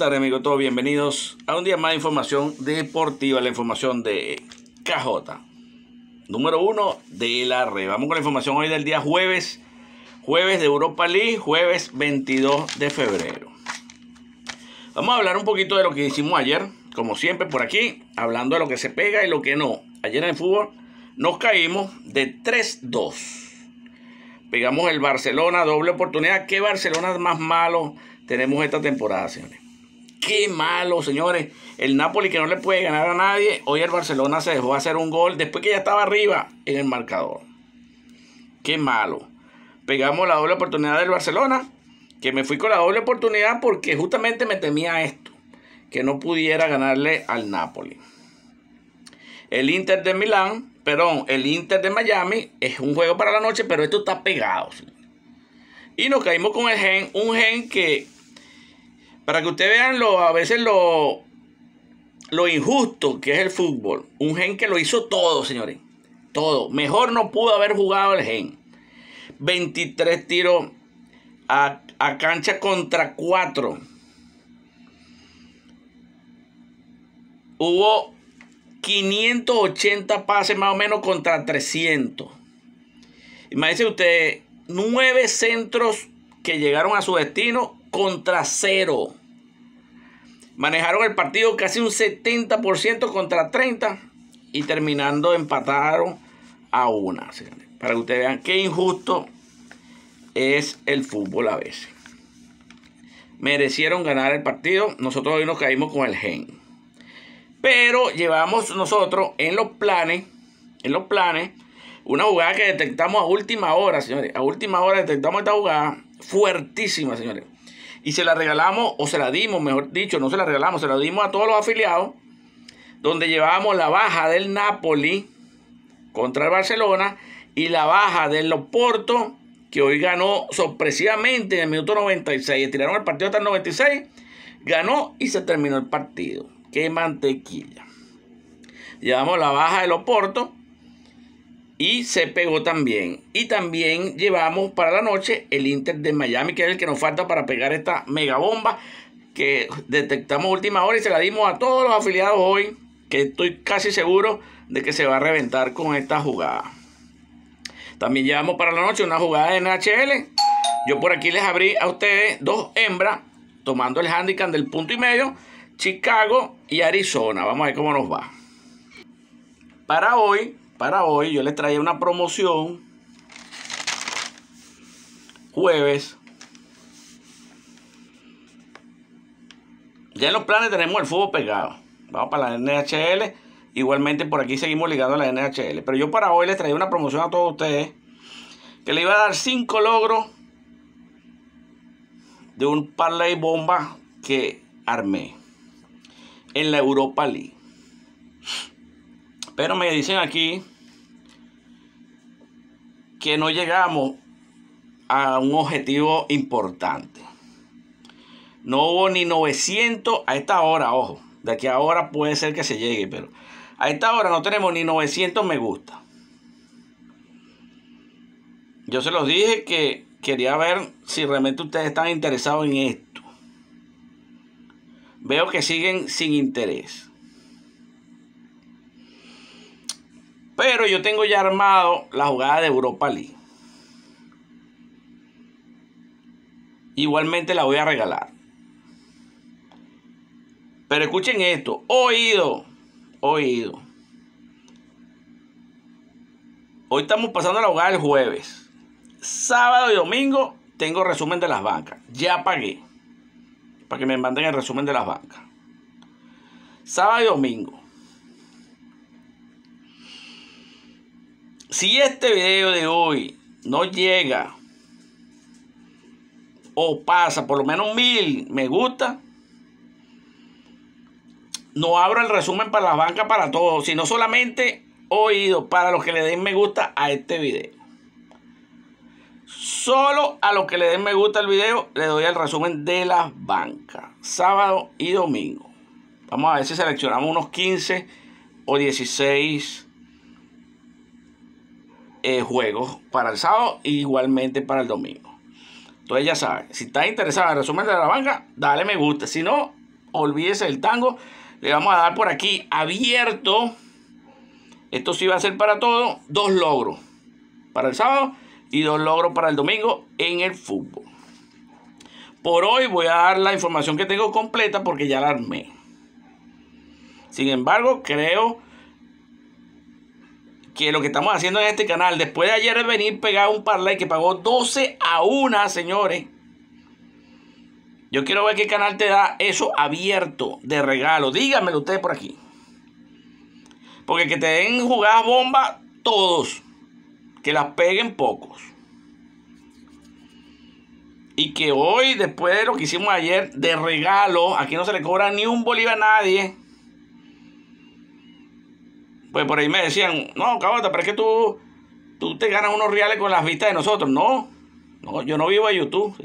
tardes, amigos. Todos bienvenidos a un día más de información deportiva, la información de KJ. Número uno de la red. Vamos con la información hoy del día jueves. Jueves de Europa League, jueves 22 de febrero. Vamos a hablar un poquito de lo que hicimos ayer, como siempre por aquí, hablando de lo que se pega y lo que no. Ayer en el fútbol nos caímos de 3-2 pegamos el Barcelona, doble oportunidad. ¿Qué Barcelona más malo tenemos esta temporada, señores? Qué malo, señores. El Napoli que no le puede ganar a nadie. Hoy el Barcelona se dejó hacer un gol después que ya estaba arriba en el marcador. Qué malo. Pegamos la doble oportunidad del Barcelona. Que me fui con la doble oportunidad porque justamente me temía esto. Que no pudiera ganarle al Napoli. El Inter de Milán, perdón, el Inter de Miami es un juego para la noche, pero esto está pegado. Y nos caímos con el gen, un gen que para que ustedes vean lo, a veces lo, lo injusto que es el fútbol. Un gen que lo hizo todo, señores. Todo. Mejor no pudo haber jugado el gen. 23 tiros a, cancha contra 4. Hubo 580 pases más o menos contra 300. Imagínense ustedes, nueve centros que llegaron a su destino contra cero Manejaron el partido casi un 70% contra 30 y terminando empataron a una. Para que ustedes vean qué injusto es el fútbol a veces. Merecieron ganar el partido. Nosotros hoy nos caímos con el gen. Pero llevamos nosotros en los planes, en los planes, una jugada que detectamos a última hora, señores. A última hora detectamos esta jugada fuertísima, señores y se la regalamos o se la dimos, mejor dicho, no se la regalamos, se la dimos a todos los afiliados, donde llevamos la baja del Napoli contra el Barcelona y la baja del Oporto, que hoy ganó sorpresivamente en el minuto 96. Estiraron el partido hasta el 96, ganó y se terminó el partido. ¡Qué mantequilla! Llevamos la baja del Oporto y se pegó también. Y también llevamos para la noche el Inter de Miami, que es el que nos falta para pegar esta mega bomba que detectamos última hora y se la dimos a todos los afiliados hoy, que estoy casi seguro de que se va a reventar con esta jugada. También llevamos para la noche una jugada de NHL. Yo por aquí les abrí a ustedes dos hembras tomando el handicap del punto y medio, Chicago y Arizona. Vamos a ver cómo nos va. Para hoy para hoy. Yo les traía una promoción jueves. Ya en los planes tenemos el fútbol pegado. Vamos para la NHL. Igualmente por aquí seguimos ligando a la NHL. Pero yo para hoy les traía una promoción a todos ustedes. Que le iba a dar 5 logros de un parlay bomba que armé en la Europa League. Pero me dicen aquí que no llegamos a un objetivo importante. No hubo ni 900 a esta hora, ojo. De aquí ahora puede ser que se llegue, pero a esta hora no tenemos ni 900 me gusta. Yo se los dije que quería ver si realmente ustedes están interesados en esto. Veo que siguen sin interés. Pero yo tengo ya armado la jugada de Europa League. Igualmente la voy a regalar. Pero escuchen esto. Oído. Oído. Hoy estamos pasando la jugada el jueves. Sábado y domingo tengo resumen de las bancas. Ya pagué. Para que me manden el resumen de las bancas. Sábado y domingo. Si este video de hoy no llega o pasa por lo menos mil me gusta, no abro el resumen para la banca para todos, sino solamente oído para los que le den me gusta a este video. Solo a los que le den me gusta al video le doy el resumen de las bancas, sábado y domingo. Vamos a ver si seleccionamos unos 15 o 16 eh, juegos para el sábado igualmente para el domingo. Entonces ya saben, si está interesado en resumen de la banca, dale me gusta. Si no, olvídese del tango. Le vamos a dar por aquí abierto. Esto sí va a ser para todo. Dos logros para el sábado y dos logros para el domingo en el fútbol. Por hoy voy a dar la información que tengo completa porque ya la armé. Sin embargo, creo que lo que estamos haciendo en este canal, después de ayer venir pegar un parlay que pagó 12 a 1, señores. Yo quiero ver qué canal te da eso abierto de regalo. Díganmelo ustedes por aquí. Porque que te den jugadas bombas todos. Que las peguen pocos. Y que hoy, después de lo que hicimos ayer, de regalo, aquí no se le cobra ni un bolívar a nadie pues por ahí me decían, no, cabota, pero es que tú, tú te ganas unos reales con las vistas de nosotros. No, no yo no vivo de YouTube.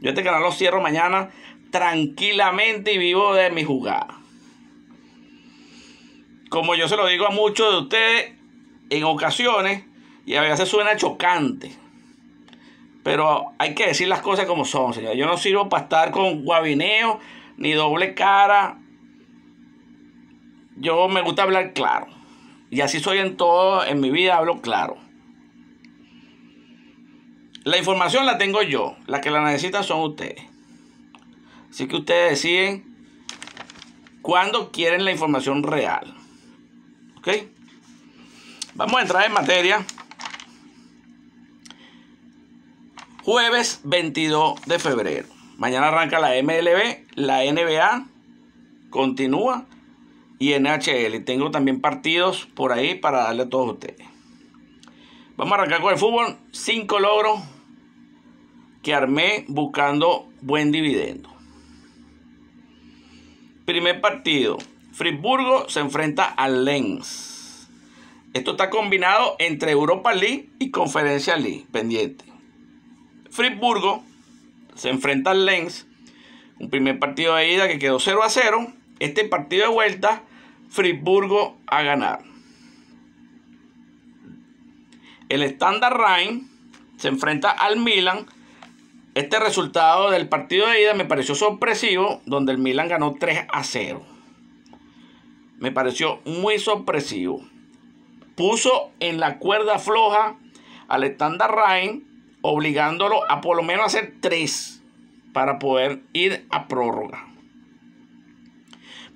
Yo este canal lo cierro mañana tranquilamente y vivo de mi jugada. Como yo se lo digo a muchos de ustedes, en ocasiones, y a veces suena chocante. Pero hay que decir las cosas como son, señor. Yo no sirvo para estar con guabineo ni doble cara. Yo me gusta hablar claro. Y así soy en todo, en mi vida hablo claro. La información la tengo yo, la que la necesita son ustedes. Así que ustedes deciden cuándo quieren la información real. ¿Ok? Vamos a entrar en materia. Jueves 22 de febrero. Mañana arranca la MLB, la NBA continúa y NHL. tengo también partidos por ahí para darle a todos ustedes. Vamos a arrancar con el fútbol. Cinco logros que armé buscando buen dividendo. Primer partido. Friburgo se enfrenta al Lens. Esto está combinado entre Europa League y Conferencia League. Pendiente. Friburgo se enfrenta al Lens. Un primer partido de ida que quedó 0 a 0. Este partido de vuelta Friburgo a ganar. El Standard Rhein se enfrenta al Milan. Este resultado del partido de ida me pareció sorpresivo, donde el Milan ganó 3 a 0. Me pareció muy sorpresivo. Puso en la cuerda floja al Standard Rhein, obligándolo a por lo menos hacer 3 para poder ir a prórroga.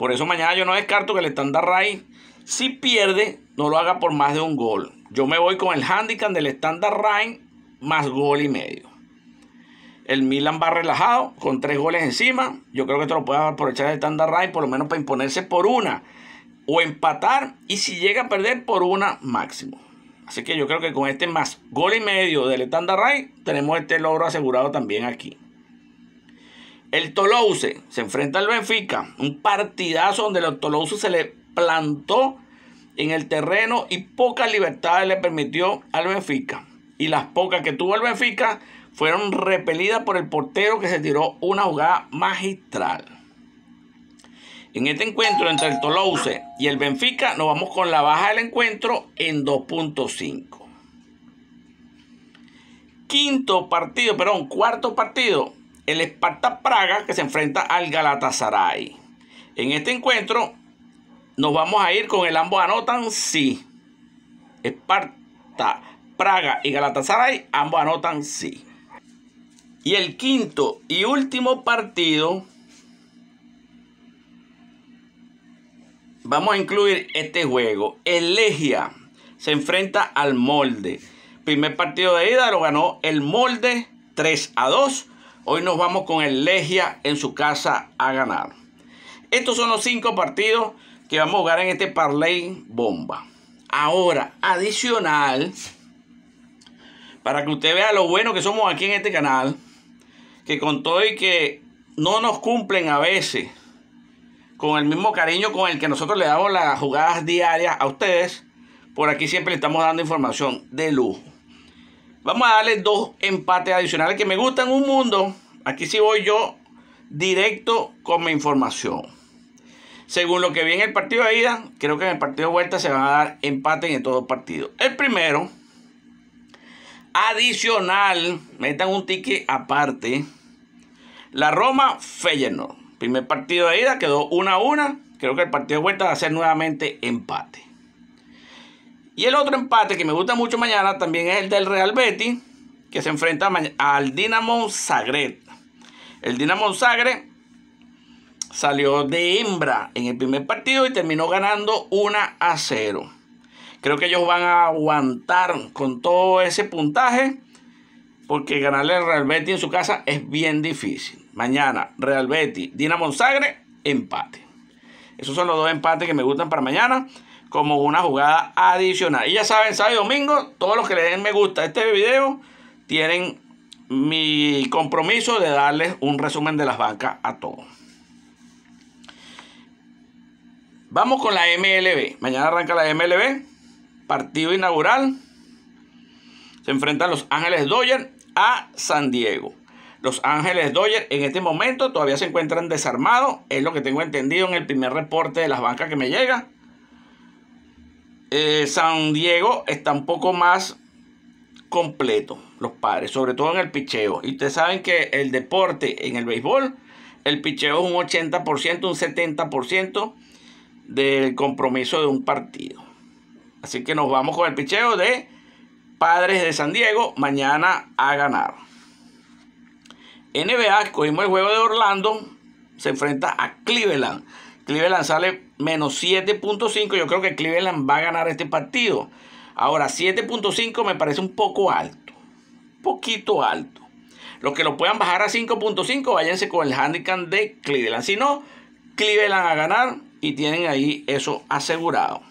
Por eso mañana yo no descarto que el estándar Rai, si pierde, no lo haga por más de un gol. Yo me voy con el handicap del estándar Rai, más gol y medio. El Milan va relajado, con tres goles encima. Yo creo que esto lo puede aprovechar el estándar Rai, por lo menos para imponerse por una. O empatar, y si llega a perder, por una máximo. Así que yo creo que con este más gol y medio del estándar Rai, tenemos este logro asegurado también aquí. El Toulouse se enfrenta al Benfica. Un partidazo donde el Toulouse se le plantó en el terreno y pocas libertades le permitió al Benfica. Y las pocas que tuvo el Benfica fueron repelidas por el portero que se tiró una jugada magistral. En este encuentro entre el Toulouse y el Benfica nos vamos con la baja del encuentro en 2.5. Quinto partido, perdón, cuarto partido el esparta Praga que se enfrenta al Galatasaray. En este encuentro nos vamos a ir con el ambos anotan sí. Esparta, Praga y Galatasaray ambos anotan sí. Y el quinto y último partido vamos a incluir este juego. El Legia se enfrenta al Molde. Primer partido de ida lo ganó el Molde 3 a 2 Hoy nos vamos con el Legia en su casa a ganar. Estos son los cinco partidos que vamos a jugar en este parlay bomba. Ahora, adicional, para que usted vea lo bueno que somos aquí en este canal, que con todo y que no nos cumplen a veces con el mismo cariño con el que nosotros le damos las jugadas diarias a ustedes, por aquí siempre le estamos dando información de lujo. Vamos a darle dos empates adicionales que me gustan un mundo. Aquí sí voy yo directo con mi información. Según lo que vi en el partido de ida, creo que en el partido de vuelta se van a dar empate en todos los partidos. El primero, adicional, metan un ticket aparte. La Roma Feyenoord. Primer partido de ida quedó 1 a 1. Creo que el partido de vuelta va a ser nuevamente empate. Y el otro empate que me gusta mucho mañana también es el del Real betty que se enfrenta al Dinamo Zagreb. El Dinamo Zagreb salió de hembra en el primer partido y terminó ganando 1 a 0. Creo que ellos van a aguantar con todo ese puntaje porque ganarle al Real Betis en su casa es bien difícil. Mañana, Real betty Dinamo Zagreb, empate. Esos son los dos empates que me gustan para mañana como una jugada adicional. Y ya saben, sábado y domingo, todos los que le den me gusta a este video tienen mi compromiso de darles un resumen de las bancas a todos. Vamos con la MLB. Mañana arranca la MLB. Partido inaugural. Se enfrentan Los Ángeles Dodgers a San Diego. Los Ángeles Dodgers en este momento todavía se encuentran desarmados. Es lo que tengo entendido en el primer reporte de las bancas que me llega. Eh, San Diego está un poco más completo, los padres, sobre todo en el picheo. Y ustedes saben que el deporte en el béisbol, el picheo es un 80%, un 70% del compromiso de un partido. Así que nos vamos con el picheo de Padres de San Diego, mañana a ganar. NBA, escogimos el juego de Orlando, se enfrenta a Cleveland. Cleveland sale menos 7.5. Yo creo que Cleveland va a ganar este partido. Ahora, 7.5 me parece un poco alto. Poquito alto. Los que lo puedan bajar a 5.5, váyanse con el handicap de Cleveland. Si no, Cleveland a ganar y tienen ahí eso asegurado.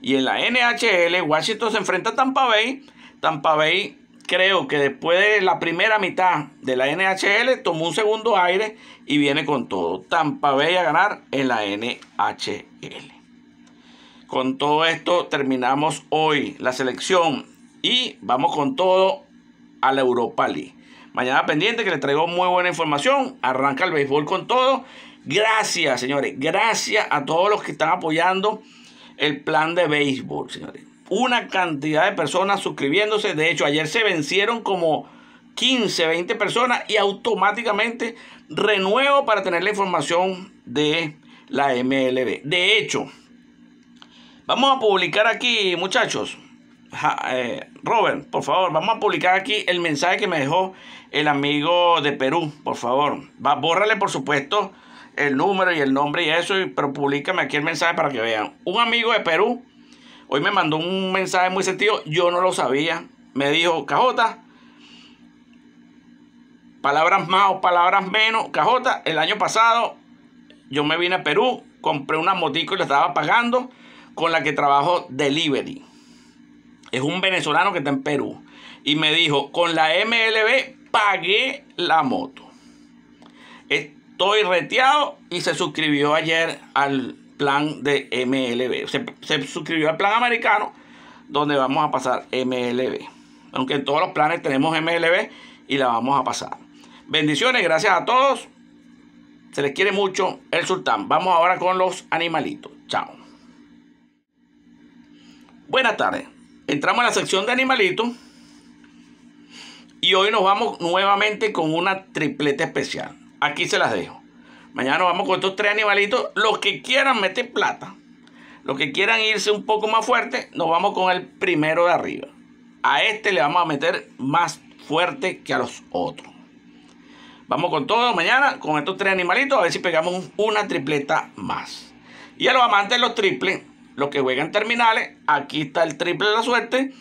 Y en la NHL, Washington se enfrenta a Tampa Bay. Tampa Bay creo que después de la primera mitad de la NHL tomó un segundo aire y viene con todo. Tampa Bay a ganar en la NHL. Con todo esto terminamos hoy la selección y vamos con todo a la Europa League. Mañana pendiente que le traigo muy buena información. Arranca el béisbol con todo. Gracias, señores. Gracias a todos los que están apoyando el plan de béisbol, señores una cantidad de personas suscribiéndose. De hecho, ayer se vencieron como 15, 20 personas y automáticamente renuevo para tener la información de la MLB. De hecho, vamos a publicar aquí, muchachos. Eh, Robert, por favor, vamos a publicar aquí el mensaje que me dejó el amigo de Perú, por favor. bórrale, por supuesto, el número y el nombre y eso, pero públicame aquí el mensaje para que vean. Un amigo de Perú Hoy me mandó un mensaje muy sentido, yo no lo sabía. Me dijo, Cajota, palabras más o palabras menos. Cajota, el año pasado yo me vine a Perú, compré una motico y la estaba pagando con la que trabajo delivery. Es un venezolano que está en Perú. Y me dijo, con la MLB pagué la moto. Estoy reteado y se suscribió ayer al plan de MLB. Se, suscribió al plan americano, donde vamos a pasar MLB. Aunque en todos los planes tenemos MLB y la vamos a pasar. Bendiciones, gracias a todos. Se les quiere mucho el sultán. Vamos ahora con los animalitos. Chao. Buenas tardes. Entramos a la sección de animalitos. Y hoy nos vamos nuevamente con una tripleta especial. Aquí se las dejo. Mañana nos vamos con estos tres animalitos. Los que quieran meter plata, los que quieran irse un poco más fuerte, nos vamos con el primero de arriba. A este le vamos a meter más fuerte que a los otros. Vamos con todo mañana, con estos tres animalitos, a ver si pegamos una tripleta más. Y a los amantes los triples, los que juegan terminales, aquí está el triple de la suerte.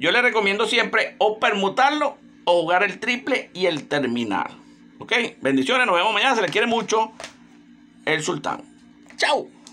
Yo les recomiendo siempre o permutarlo o jugar el triple y el terminal. Ok, bendiciones, nos vemos mañana. Se le quiere mucho el sultán. Chao.